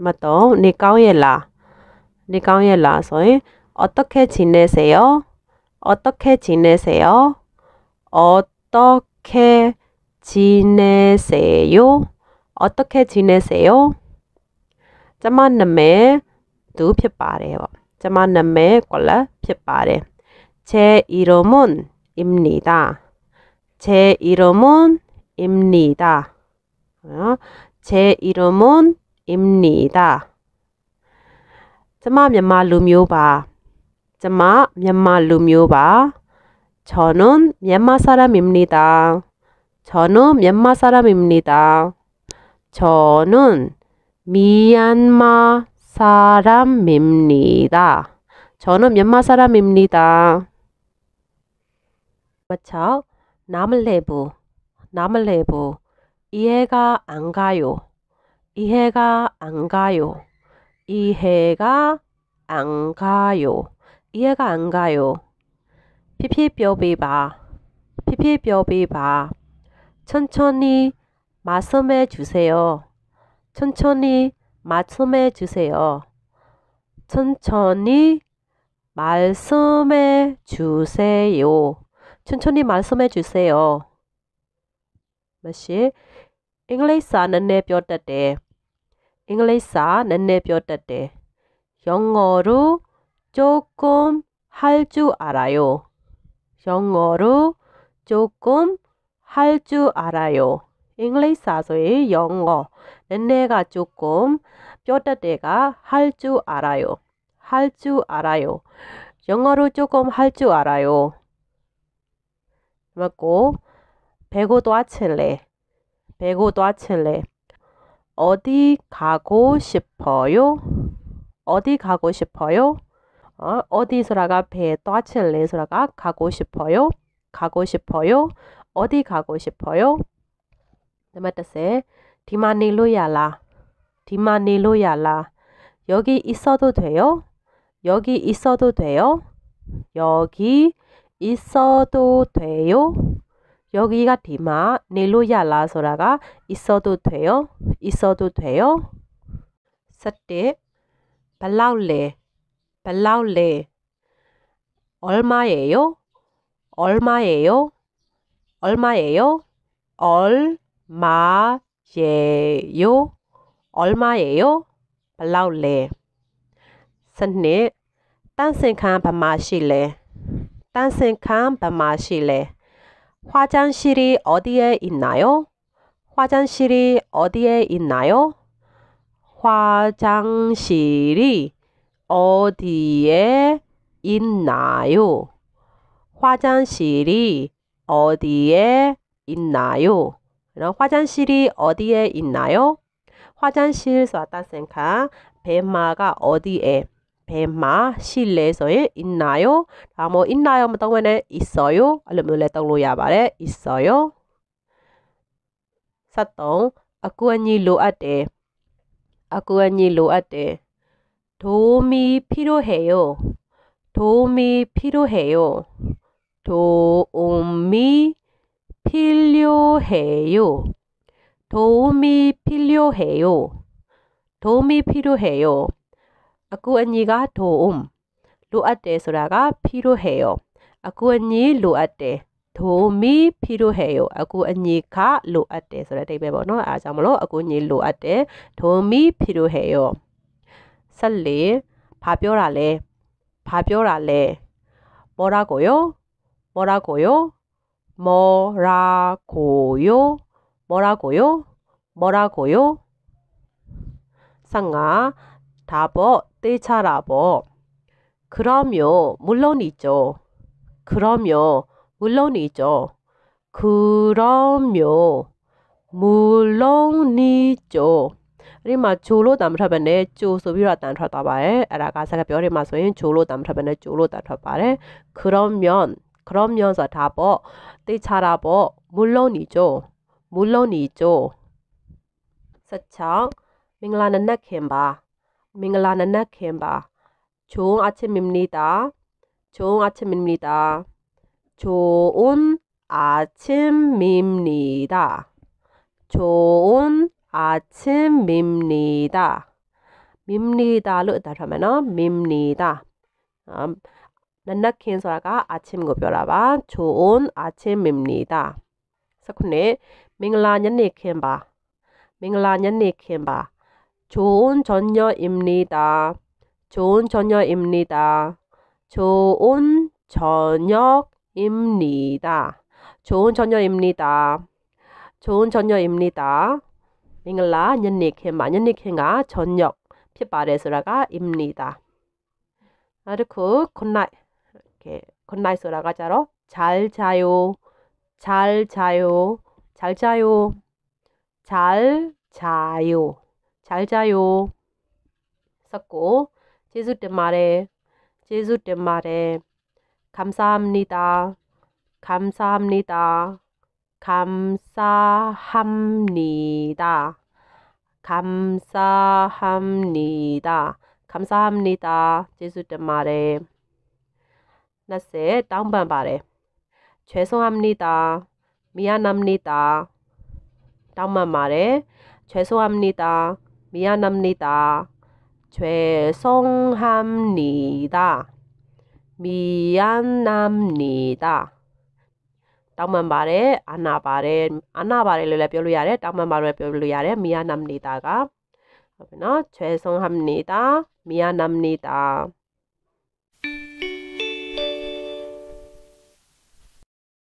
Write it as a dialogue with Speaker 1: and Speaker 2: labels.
Speaker 1: 맞 3. 니까오엘라 니까오엘라 소위 어떻게 지내세요? 어떻게 지내세요? 어떻게 지내세요? 어떻게 지내세요? 저만 남매두피발래요 저만 남매 꼴라 피발래제 이름은 입니다. 제 이름은 입니다. 어? 제 이름은 입니다. 저마 미마 루묘바. 저마 미마 루묘바. 저는 미마 사람입니다. 저는 미마 사람입니다. 저는 미얀마 사람입니다. 저는 미마 사람입니다. 맞죠? 그렇죠? 남을 내부, 남을 내부. 이해가 안 가요. 이해가 안 가요. 이해가 안 가요. 이해가 안 가요. 피피뼈비바. 피피뼈비바. 천천히 말씀해 주세요. 천천히 말씀해 주세요. 천천히 말씀해 주세요. 천천히 말씀해 주세요. 다시 အင်္ဂလိပ်စာနည်းနည်းပြောတတ်တယ်အင်္ဂလိပ်စာနည်းနည်းပြောတတ်တယ် 네 네 영어로 조금 할 줄 알아요. 영어로 조금 할 줄 알아요. 잉글리시 사서의 영어. 내내가 네 조금 뼈다대가 할 줄 알아요. 할 줄 알아요. 영어로 조금 할 줄 알아요. 맞고 배고도 아칠래. 배고다칠래 어디 가고 싶어요? 어디 가고 싶어요? 어, 어디 소라가 배다칠래 소라가 가고 싶어요? 가고 싶어요? 어디 가고 싶어요? Nomor tese, di mana lo ya la? d 여기 있어도 돼요? 여기 있어도 돼요? 여기 있어도 돼요? 여기가 디마, 네로야라 소라가 있어도 돼요? 있어도 돼요? 스텝 발라울레, 발라울레 얼마예요? 얼마예요? 얼마예요? 얼마예요? 얼마예요? 발라울레 스텝 딴ั้งสินค้าประมาณ 화장실이 어디에 있나요? 화장실이 어디에 있나요? 화장실이 어디에 있나요? 화장실이 어디에 있나요? 이런 화장실이 어디에 있나요? 화장실 쏘다 생각 배마가 어디에 뱀마 실내에서의 있나요? 다음 뭐 있나요? 뭐 당면에 있어요. 알림 놀래 떠올려 야바래 있어요. 73. 아쿠아니 로아테 아쿠아니 로아테 도움이 필요해요. 도움이 필요해요. 도움이 필요해요. 도움이 필요해요. 도움이 필요해요. အကူအညီကဒိုအုံလိုအပ်တယ်ဆိုတာကဖီရိုဟေယောအကူအညီလိုအပ်တယ်ဒိုမီဖီရိုဟေယောအကူအညီကလိုအပ်တယ်ဆိုတဲ့အဓိပ္ပာယ်ပေါ့နော်အားကြောင့်မလို့အကူအညီလိုအပ်တယ်ဒိုမီဖီရိုဟေယောဆက်လေဘာပြောတာလဲဘာပြောတာလဲမောရာကိုယောမောရာကိုယောမောရာကိုယောမောရာကိုယောမောရာကိုယောဆန်ငါ 답어 떼차라보. 그럼요, 물론이죠. 그럼요, 물론이죠. 그럼요, 물론이죠. rima cholo dam thap ne chu so pi ra dan thap ta ba ye ara ga sa ga pyo de ma so yin cholo dam thap ne cholo dan thap ba de 그러면 그러면서 답어 대차라보 물론이죠. 물론이죠. စချောင်းမင်္ဂလာနံနက်ခင်ပါမင်္ဂလာနနက်ခင်ပါချုံအချစ်မင်နီတာချုံအချစ်မင်နီတာချုံအာချစ်မင်နီတာချုံအာချစ်မင်နီတာမင်နီတာလို့အသာထားမယ်နော်မင်နီတာနနက်ခင်ဆိုတာကအချစ်ကိုပြောတာပါချုံအာချစ်မင်နီတာစခုနဲ့မင်္ဂလာညနေခင်ပါမင်္ဂလာညနေခင်ပါ 좋은 저녁입니다. 좋은 저녁입니다. 좋은 저녁입니다. 좋은 저녁입니다. 좋은 저녁입니다. မင်္ဂလာညနေခင်းပါညနေခင်းကဂျွန်ညော့ဖြစ်ပါတယ잘 자요 잘 자요 잘 자요 잘 자요 잘 자요. 썼고 제수 때말에 제수 때말에 감사합니다. 감사합니다. 감사합니다. 감사합니다. 감사합니다. 제수 때말에 나세 땅반 말에 죄송합니다. 미안합니다. 땅만 말에 죄송합니다. 미안합니다. 죄송합니다. 미안합니다. တောင်းပန်ပါတယ်အနာပါတယ်အနာပါတယ်လည်းလည်းပြောလို့ရတယ်တောင်းပန်ပါတယ်ပြောလို့ရတယ်မီယာနမ်နီတာကဟုတ်ပြီနော်ချွဲဆုံးဟမ်နီတာမီယာနမ်နီတာ